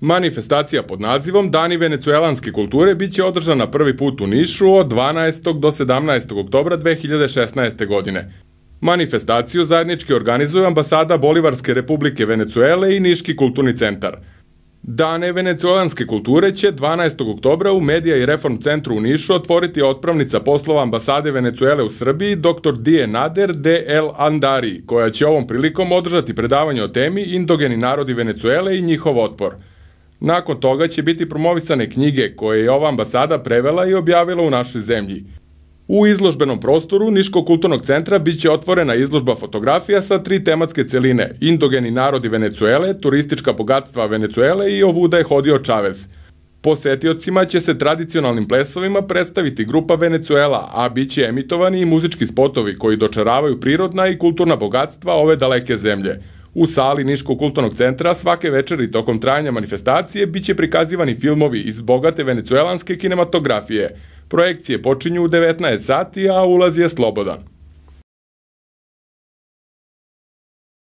Manifestacija pod nazivom Dani venecuelanske kulture biće održana prvi put u Nišu od 12. do 17. oktobra 2016. godine. Manifestaciju zajednički organizuju ambasada Bolivarske republike Venecuele i Niški kulturni centar. Dane venecuelanske kulture će 12. oktobra u Medija i Reform centru u Nišu otvoriti otpravnica poslova ambasade Venecuele u Srbiji dr. Die Nader de El Andari, koja će ovom prilikom održati predavanje o temi Indogeni narodi Venecuele i njihov otpor – Nakon toga će biti promovisane knjige koje je ova ambasada prevela i objavila u našoj zemlji. U izložbenom prostoru Niško kulturnog centra biće otvorena izložba fotografija sa tri tematske celine, indogeni narodi Venecuele, turistička bogatstva Venecuele i ovuda je hodio Čavez. Posetiocima će se tradicionalnim plesovima predstaviti grupa Venecuela, a bit će emitovani i muzički spotovi koji dočaravaju prirodna i kulturna bogatstva ove daleke zemlje. U sali Niškog kulturnog centra svake večeri tokom trajanja manifestacije biće prikazivani filmovi iz bogate venecuelanske kinematografije. Projekcije počinju u 19 sati, a ulaz je slobodan.